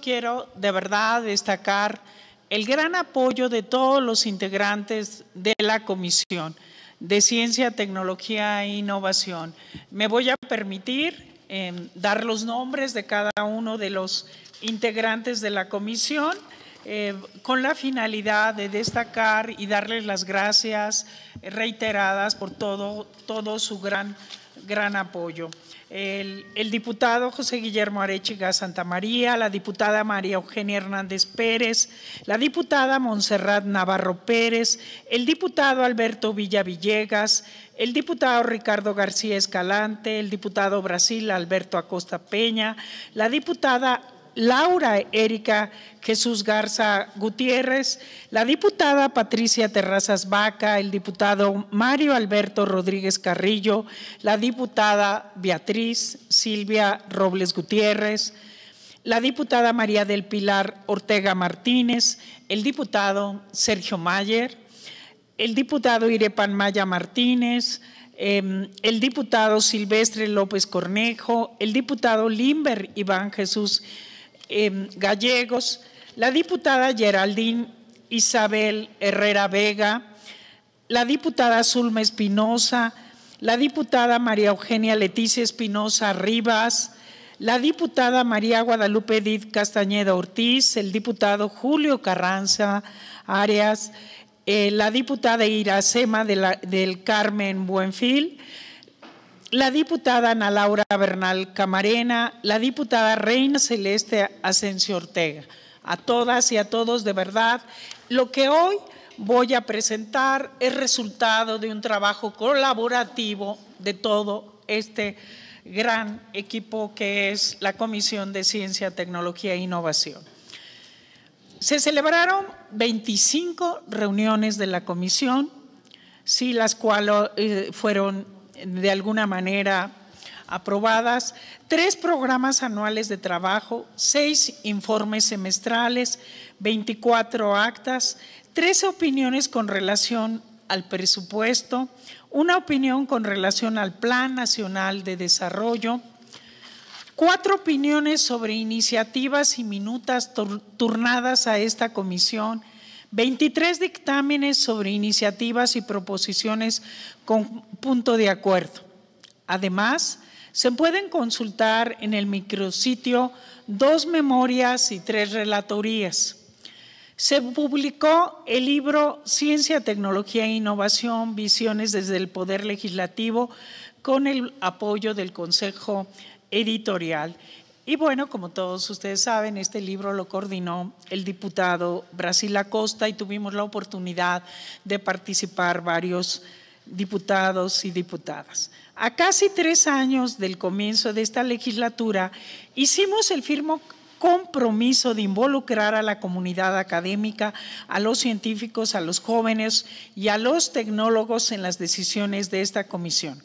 quiero de verdad destacar el gran apoyo de todos los integrantes de la Comisión de Ciencia, Tecnología e Innovación. Me voy a permitir em, dar los nombres de cada uno de los integrantes de la Comisión eh, con la finalidad de destacar y darles las gracias reiteradas por todo, todo su gran gran apoyo. El, diputado José Guillermo Arechiga Santa María, la diputada María Eugenia Hernández Pérez, la diputada Montserrat Navarro Pérez, el diputado Alberto Villa Villegas, el diputado Ricardo García Escalante, el diputado Brasil Alberto Acosta Peña, la diputada Laura Erika Jesús Garza Gutiérrez, la diputada Patricia Terrazas Vaca, el diputado Mario Alberto Rodríguez Carrillo, la diputada Beatriz Silvia Robles Gutiérrez, la diputada María del Pilar Ortega Martínez, el diputado Sergio Mayer, el diputado Irepan Maya Martínez, em, el diputado Silvestre López Cornejo, el diputado Limber Iván Jesús Em, gallegos, la diputada Geraldine Isabel Herrera Vega, la diputada Zulma Espinosa, la diputada María Eugenia Leticia Espinosa Rivas, la diputada María Guadalupe Edith Castañeda Ortiz, el diputado Julio Carranza Arias, eh, la diputada Iracema del Carmen Buenfil, la diputada Ana Laura Bernal Camarena, la diputada Reina Celeste Asensio Ortega. A todas y a todos, de verdad, lo que hoy voy a presentar es resultado de un trabajo colaborativo de todo este gran equipo que es la Comisión de Ciencia, Tecnología e Innovación. Se celebraron 25 reuniones de la comisión, sí, las cuales eh, fueron de alguna manera aprobadas, tres programas anuales de trabajo, seis informes semestrales, 24 actas, 13 opiniones con relación al presupuesto, una opinión con relación al Plan Nacional de Desarrollo, cuatro opiniones sobre iniciativas y minutas turnadas a esta comisión, 23 dictámenes sobre iniciativas y proposiciones con punto de acuerdo. Además, se pueden consultar en el micrositio dos memorias y tres relatorías. Se publicó el libro Ciencia, Tecnología e Innovación, Visiones desde el Poder Legislativo, con el apoyo del Consejo Editorial y bueno, como todos ustedes saben, este libro lo coordinó el diputado Brasil Acosta y tuvimos la oportunidad de participar varios diputados y diputadas. A casi tres años del comienzo de esta legislatura, hicimos el firmo compromiso de involucrar a la comunidad académica, a los científicos, a los jóvenes y a los tecnólogos en las decisiones de esta comisión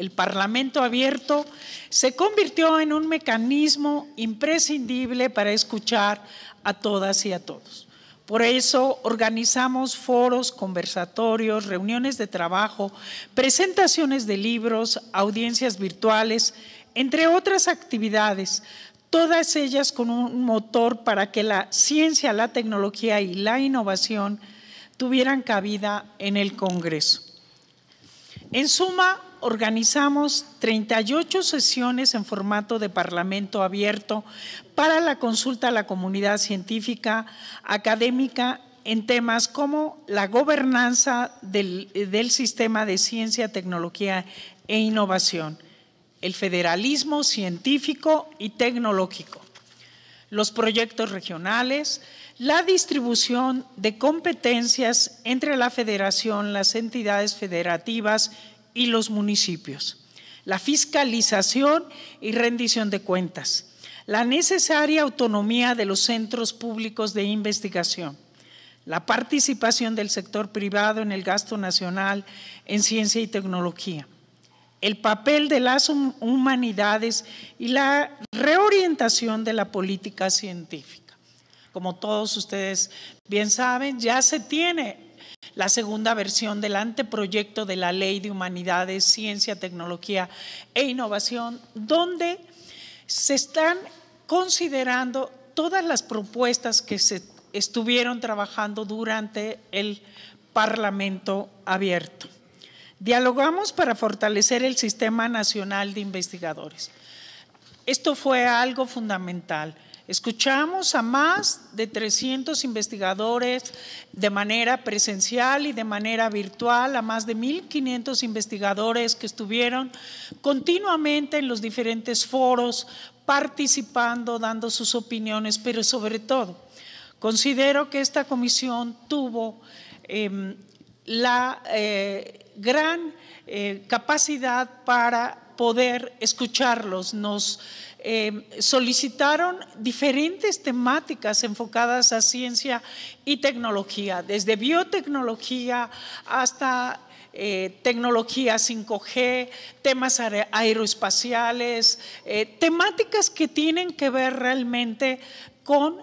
el Parlamento abierto, se convirtió en un mecanismo imprescindible para escuchar a todas y a todos. Por eso organizamos foros, conversatorios, reuniones de trabajo, presentaciones de libros, audiencias virtuales, entre otras actividades, todas ellas con un motor para que la ciencia, la tecnología y la innovación tuvieran cabida en el Congreso. En suma, organizamos 38 sesiones en formato de parlamento abierto para la consulta a la comunidad científica, académica en temas como la gobernanza del, del, sistema de ciencia, tecnología e innovación, el federalismo científico y tecnológico, los proyectos regionales, la distribución de competencias entre la federación, las entidades federativas y los municipios, la fiscalización y rendición de cuentas, la necesaria autonomía de los centros públicos de investigación, la participación del sector privado en el gasto nacional en ciencia y tecnología, el papel de las humanidades y la reorientación de la política científica. Como todos ustedes bien saben, ya se tiene la segunda versión del anteproyecto de la Ley de Humanidades, Ciencia, Tecnología e Innovación, donde se están considerando todas las propuestas que se estuvieron trabajando durante el Parlamento abierto. Dialogamos para fortalecer el Sistema Nacional de Investigadores. Esto fue algo fundamental. Escuchamos a más de 300 investigadores de manera presencial y de manera virtual, a más de 1.500 investigadores que estuvieron continuamente en los diferentes foros participando, dando sus opiniones, pero sobre todo, considero que esta comisión tuvo em, la eh, gran eh, capacidad para poder escucharlos. Nos eh, solicitaron diferentes temáticas enfocadas a ciencia y tecnología, desde biotecnología hasta eh, tecnología 5G, temas aeroespaciales, eh, temáticas que tienen que ver realmente con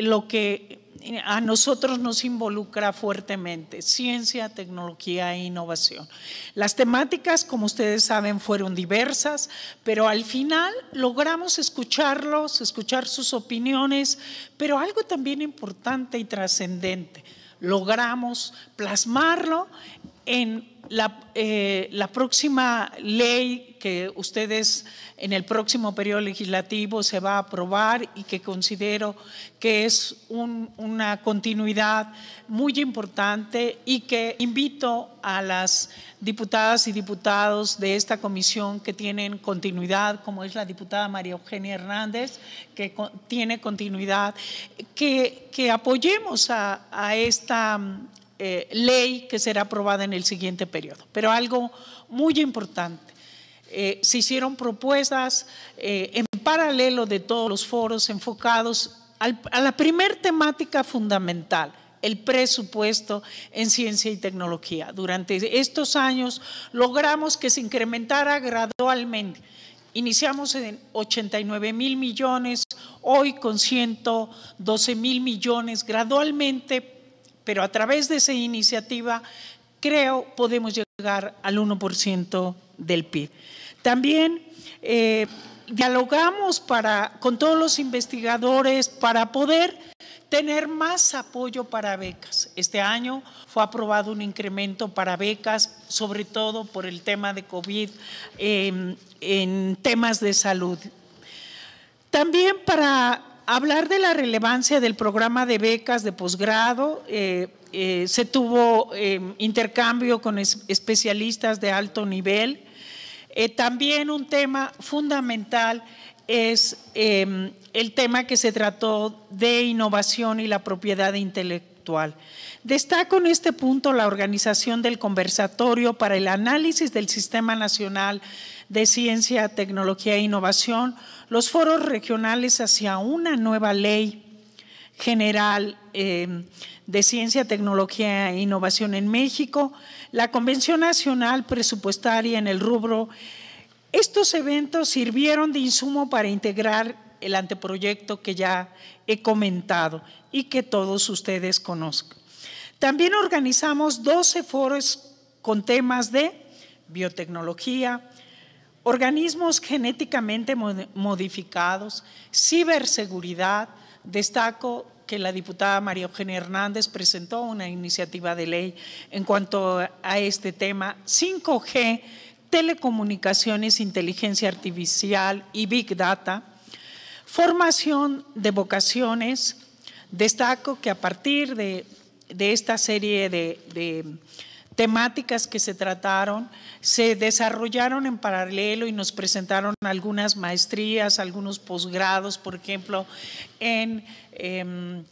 lo que a nosotros nos involucra fuertemente, ciencia, tecnología e innovación. Las temáticas, como ustedes saben, fueron diversas, pero al final logramos escucharlos, escuchar sus opiniones, pero algo también importante y trascendente, logramos plasmarlo en eh, la, próxima ley que ustedes en el próximo periodo legislativo se va a aprobar y que considero que es una continuidad muy importante y que invito a las diputadas y diputados de esta comisión que tienen continuidad, como es la diputada María Eugenia Hernández, que tiene continuidad, que, apoyemos a, a esta eh, ley que será aprobada en el siguiente periodo. Pero algo muy importante, eh, se hicieron propuestas eh, en paralelo de todos los foros enfocados a la primer temática fundamental, el presupuesto en ciencia y tecnología. Durante estos años logramos que se incrementara gradualmente. Iniciamos en 89 mil millones, hoy con 112 mil millones, gradualmente pero a través de esa iniciativa, creo, podemos llegar al 1% del PIB. También eh, dialogamos para, con todos los investigadores para poder tener más apoyo para becas. Este año fue aprobado un incremento para becas, sobre todo por el tema de COVID eh, en temas de salud. También para hablar de la relevancia del programa de becas de posgrado. Eh, eh, se tuvo eh, intercambio con especialistas de alto nivel. también un tema fundamental es em, el tema que se trató de innovación y la propiedad intelectual. Destaco en este punto la organización del conversatorio para el análisis del Sistema Nacional de Ciencia, Tecnología e Innovación, los foros regionales hacia una nueva ley general eh, de Ciencia, Tecnología e Innovación en México, la Convención Nacional Presupuestaria en el rubro. Estos eventos sirvieron de insumo para integrar el anteproyecto que ya he comentado y que todos ustedes conozcan. También organizamos 12 foros con temas de biotecnología, organismos genéticamente modificados, ciberseguridad. Destaco que la diputada María Eugenia Hernández presentó una iniciativa de ley en cuanto a este tema. 5G, telecomunicaciones, inteligencia artificial y big data. Formación de vocaciones. Destaco que a partir de, esta serie de temáticas que se trataron se desarrollaron en paralelo y nos presentaron algunas maestrías, algunos posgrados, por ejemplo, en, em,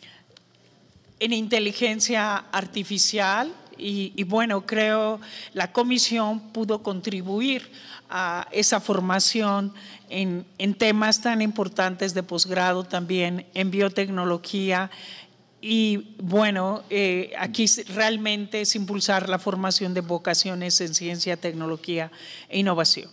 inteligencia artificial. Y, bueno, creo la comisión pudo contribuir a esa formación en, en temas tan importantes de posgrado también, en biotecnología, y bueno, eh, aquí realmente es impulsar la formación de vocaciones en ciencia, tecnología e innovación.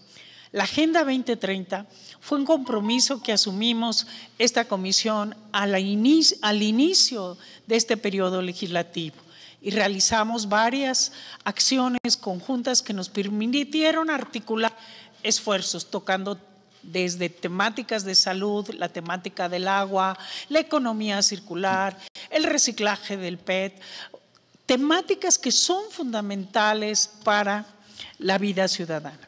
La Agenda 2030 fue un compromiso que asumimos esta comisión al inicio, al inicio de este periodo legislativo y realizamos varias acciones conjuntas que nos permitieron articular esfuerzos tocando desde temáticas de salud, la temática del agua, la economía circular, el reciclaje del PET, temáticas que son fundamentales para la vida ciudadana.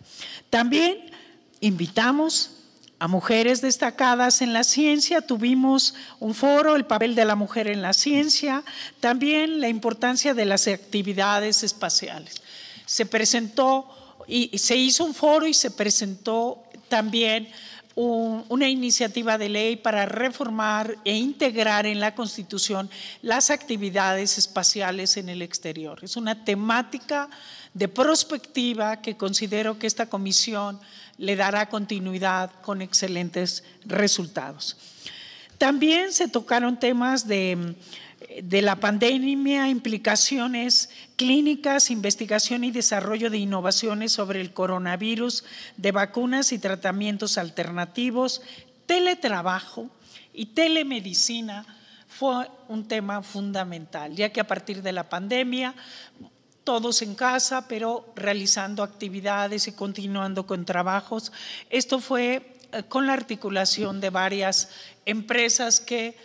También invitamos a mujeres destacadas en la ciencia. Tuvimos un foro, el papel de la mujer en la ciencia, también la importancia de las actividades espaciales. Se presentó y se hizo un foro y se presentó también una iniciativa de ley para reformar e integrar en la Constitución las actividades espaciales en el exterior. Es una temática de prospectiva que considero que esta comisión le dará continuidad con excelentes resultados. También se tocaron temas de de la pandemia, implicaciones clínicas, investigación y desarrollo de innovaciones sobre el coronavirus, de vacunas y tratamientos alternativos, teletrabajo y telemedicina fue un tema fundamental, ya que a partir de la pandemia todos en casa, pero realizando actividades y continuando con trabajos. Esto fue eh, con la articulación de varias empresas que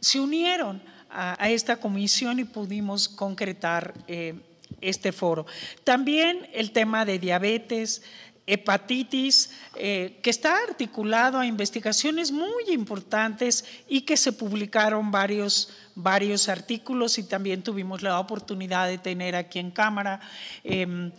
se unieron a, esta comisión y pudimos concretar eh, este foro. También el tema de diabetes, hepatitis, eh, que está articulado a investigaciones muy importantes y que se publicaron varios, varios artículos y también tuvimos la oportunidad de tener aquí en Cámara em,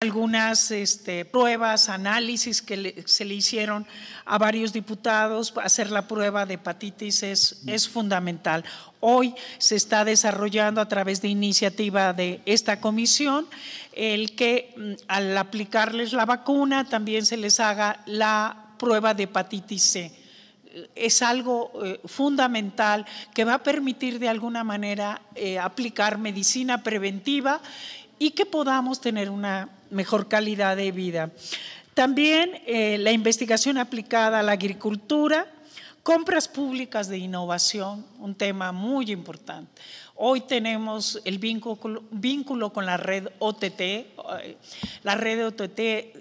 algunas este, pruebas, análisis que se le hicieron a varios diputados, hacer la prueba de hepatitis mm. es, fundamental. Hoy se está desarrollando a través de iniciativa de esta comisión el que mm, al aplicarles la vacuna también se les haga la prueba de hepatitis C es algo eh, fundamental que va a permitir de alguna manera eh, aplicar medicina preventiva y que podamos tener una mejor calidad de vida. También eh, la investigación aplicada a la agricultura, compras públicas de innovación, un tema muy importante. Hoy tenemos el vínculo, con la red OTT. La red OTT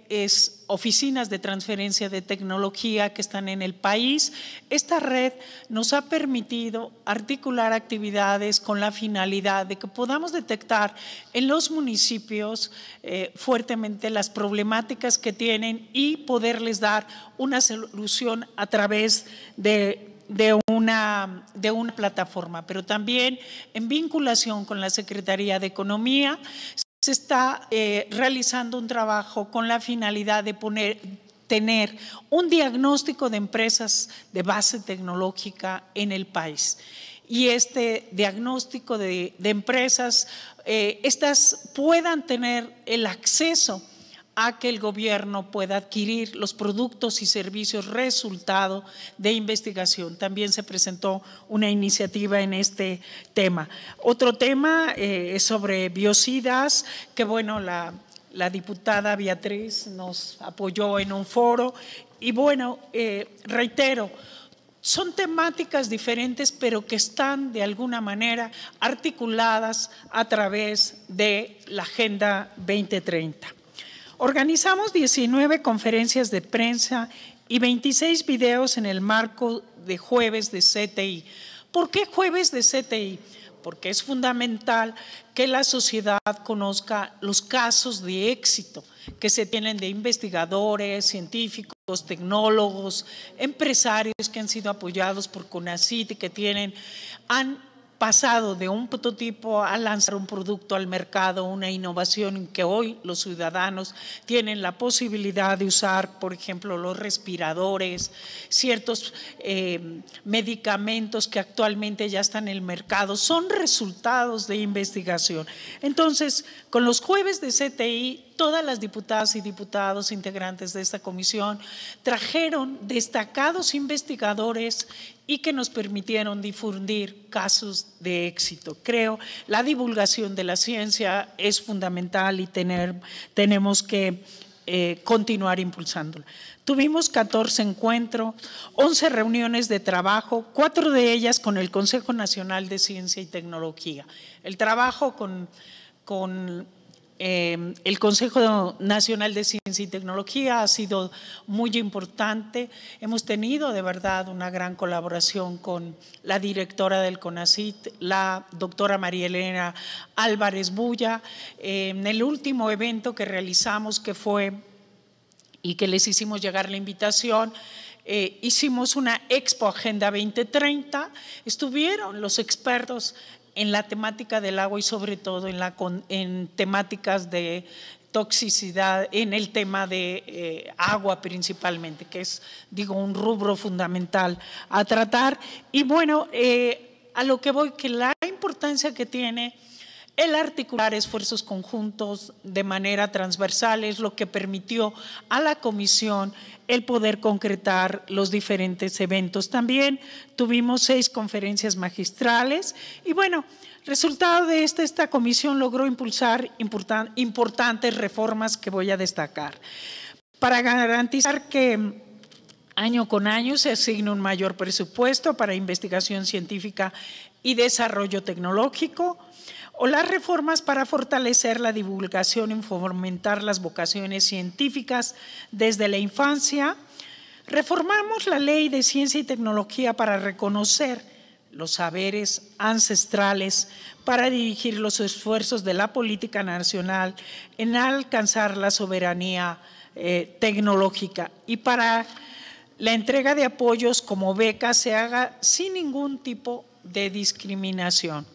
es oficinas de transferencia de tecnología que están en el país. Esta red nos ha permitido articular actividades con la finalidad de que podamos detectar en los municipios eh, fuertemente las problemáticas que tienen y poderles dar una solución a través de de una, de una plataforma, pero también en vinculación con la Secretaría de Economía se está eh, realizando un trabajo con la finalidad de poner tener un diagnóstico de empresas de base tecnológica en el país. Y este diagnóstico de, empresas, eh, estas puedan tener el acceso a que el gobierno pueda adquirir los productos y servicios resultado de investigación. También se presentó una iniciativa en este tema. Otro tema eh, es sobre biocidas, que bueno, la, diputada Beatriz nos apoyó en un foro. Y bueno, eh, reitero, son temáticas diferentes, pero que están de alguna manera articuladas a través de la Agenda 2030. Organizamos 19 conferencias de prensa y 26 videos en el marco de jueves de CTI. ¿Por qué jueves de CTI? Porque es fundamental que la sociedad conozca los casos de éxito que se tienen de investigadores, científicos, tecnólogos, empresarios que han sido apoyados por CONACIT y que tienen, han pasado de un prototipo a lanzar un producto al mercado, una innovación que hoy los ciudadanos tienen la posibilidad de usar, por ejemplo, los respiradores, ciertos eh, medicamentos que actualmente ya están en el mercado, son resultados de investigación. Entonces, con los jueves de CTI, todas las diputadas y diputados integrantes de esta comisión trajeron destacados investigadores y que nos permitieron difundir casos de éxito. Creo la divulgación de la ciencia es fundamental y tener, tenemos que eh, continuar impulsándola. Tuvimos 14 encuentros, 11 reuniones de trabajo, cuatro de ellas con el Consejo Nacional de Ciencia y Tecnología. El trabajo con con em, el Consejo Nacional de Ciencia y Tecnología ha sido muy importante. Hemos tenido de verdad una gran colaboración con la directora del CONACIT, la doctora María Elena Álvarez Bulla. en el último evento que realizamos, que fue y que les hicimos llegar la invitación, eh, hicimos una expo Agenda 2030, estuvieron los expertos en la temática del agua y sobre todo en, la, en temáticas de toxicidad, en el tema de eh, agua principalmente, que es, digo, un rubro fundamental a tratar. Y bueno, eh, a lo que voy, que la importancia que tiene el articular esfuerzos conjuntos de manera transversal es lo que permitió a la comisión el poder concretar los diferentes eventos. También tuvimos seis conferencias magistrales y bueno, resultado de esta, esta comisión logró impulsar importantes reformas que voy a destacar. Para garantizar que año con año se asigne un mayor presupuesto para investigación científica y desarrollo tecnológico, o las reformas para fortalecer la divulgación y fomentar las vocaciones científicas desde la infancia. Reformamos la ley de ciencia y tecnología para reconocer los saberes ancestrales, para dirigir los esfuerzos de la política nacional en alcanzar la soberanía eh, tecnológica y para la entrega de apoyos como becas se haga sin ningún tipo de discriminación.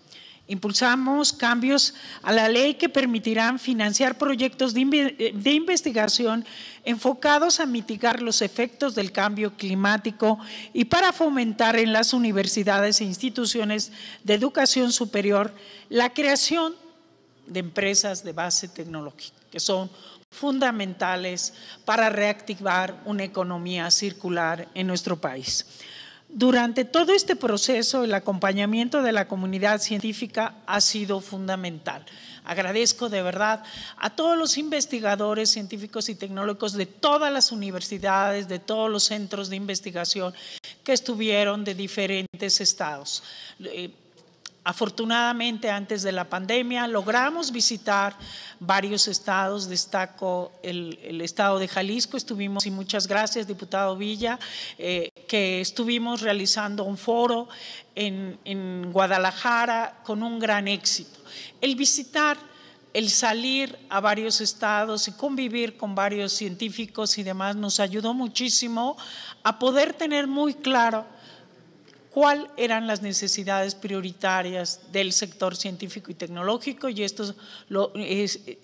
Impulsamos cambios a la ley que permitirán financiar proyectos eh, de, investigación enfocados a mitigar los efectos del cambio climático y para fomentar en las universidades e instituciones de educación superior la creación de empresas de base tecnológica, que son fundamentales para reactivar una economía circular en nuestro país. Durante todo este proceso, el acompañamiento de la comunidad científica ha sido fundamental. Agradezco de verdad a todos los investigadores científicos y tecnólogos de todas las universidades, de todos los centros de investigación que estuvieron de diferentes estados. Eh, Afortunadamente, antes de la pandemia, logramos visitar varios estados. Destaco el, estado de Jalisco. Estuvimos, y muchas gracias, diputado Villa, eh, que estuvimos realizando un foro en Guadalajara con un gran éxito. El visitar el salir a varios estados y convivir con varios científicos y demás nos ayudó muchísimo a poder tener muy claro cuáles eran las necesidades prioritarias del sector científico y tecnológico y esto lo,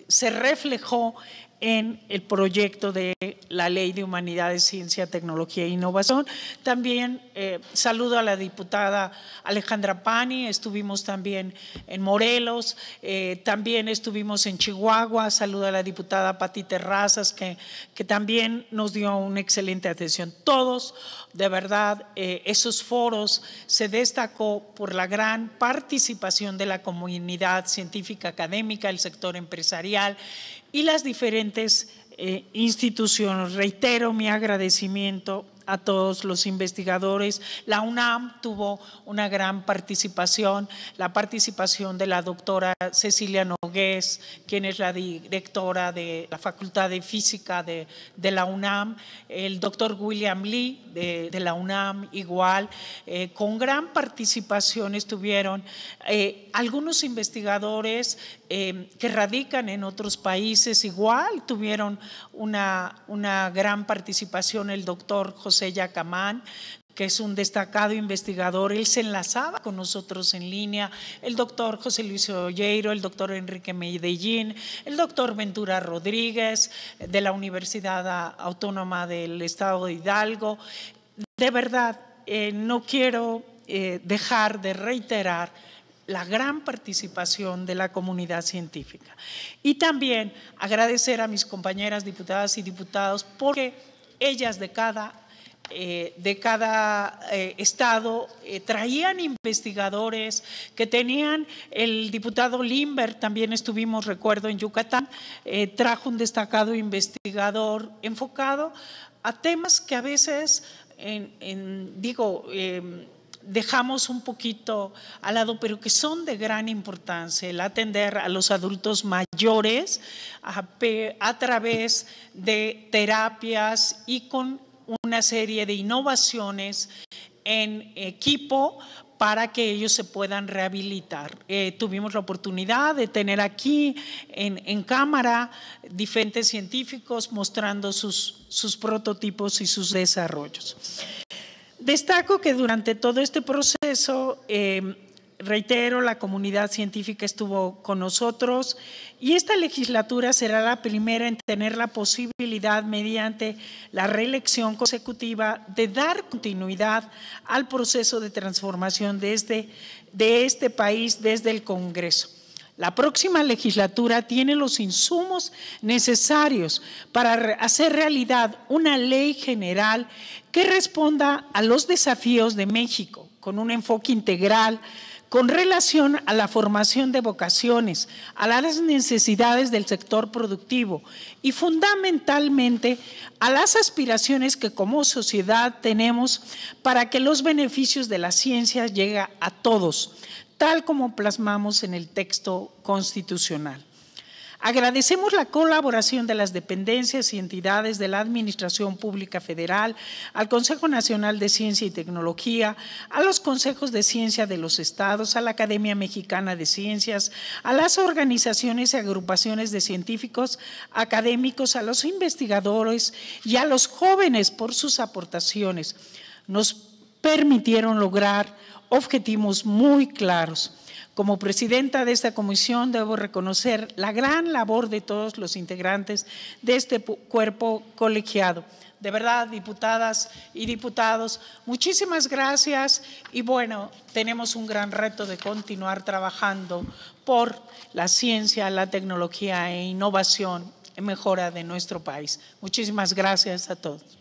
se reflejó en el proyecto de la Ley de Humanidades, Ciencia, Tecnología e Innovación. También eh, saludo a la diputada Alejandra Pani, estuvimos también en Morelos, eh, también estuvimos en Chihuahua, saludo a la diputada Pati Terrazas, que, que también nos dio una excelente atención. Todos, de verdad, eh, esos foros se destacó por la gran participación de la comunidad científica académica, el sector empresarial, y las diferentes eh, instituciones. Reitero mi agradecimiento a todos los investigadores. La UNAM tuvo una gran participación, la participación de la doctora Cecilia Nogués, quien es la directora de la Facultad de Física de, la UNAM, el doctor William Lee de, la UNAM igual, eh, con gran participación estuvieron eh, algunos investigadores eh, que radican en otros países igual, tuvieron una, una gran participación, el doctor José José Yacamán, que es un destacado investigador, él se enlazaba con nosotros en línea, el doctor José Luis Olleiro, el doctor Enrique Medellín, el doctor Ventura Rodríguez de la Universidad Autónoma del Estado de Hidalgo. De verdad, eh, no quiero eh, dejar de reiterar la gran participación de la comunidad científica. Y también agradecer a mis compañeras diputadas y diputados porque ellas de cada eh, de cada eh, estado eh, traían investigadores que tenían, el diputado Limber, también estuvimos, recuerdo, en Yucatán, trajo un destacado investigador enfocado a temas que a veces, digo, em, dejamos un poquito al lado, pero que son de gran importancia, el atender a los adultos mayores a través de terapias y con una serie de innovaciones en equipo para que ellos se puedan rehabilitar. Eh, tuvimos la oportunidad de tener aquí en, cámara diferentes científicos mostrando sus, sus, prototipos y sus desarrollos. Destaco que durante todo este proceso eh, reitero, la comunidad científica estuvo con nosotros y esta legislatura será la primera en tener la posibilidad, mediante la reelección consecutiva, de dar continuidad al proceso de transformación de este país desde el Congreso. La próxima legislatura tiene los insumos necesarios para hacer realidad una ley general que responda a los desafíos de México con un enfoque integral con relación a la formación de vocaciones, a las necesidades del sector productivo y fundamentalmente a las aspiraciones que como sociedad tenemos para que los beneficios de la ciencia lleguen a todos, tal como plasmamos en el texto constitucional. Agradecemos la colaboración de las dependencias y entidades de la Administración Pública Federal, al Consejo Nacional de Ciencia y Tecnología, a los Consejos de Ciencia de los Estados, a la Academia Mexicana de Ciencias, a las organizaciones y agrupaciones de científicos, académicos, a los investigadores y a los jóvenes por sus aportaciones. Nos permitieron lograr objetivos muy claros. Como presidenta de esta comisión debo reconocer la gran labor de todos los integrantes de este cuerpo colegiado. De verdad, diputadas y diputados, muchísimas gracias y bueno, tenemos un gran reto de continuar trabajando por la ciencia, la tecnología e innovación en mejora de nuestro país. Muchísimas gracias a todos.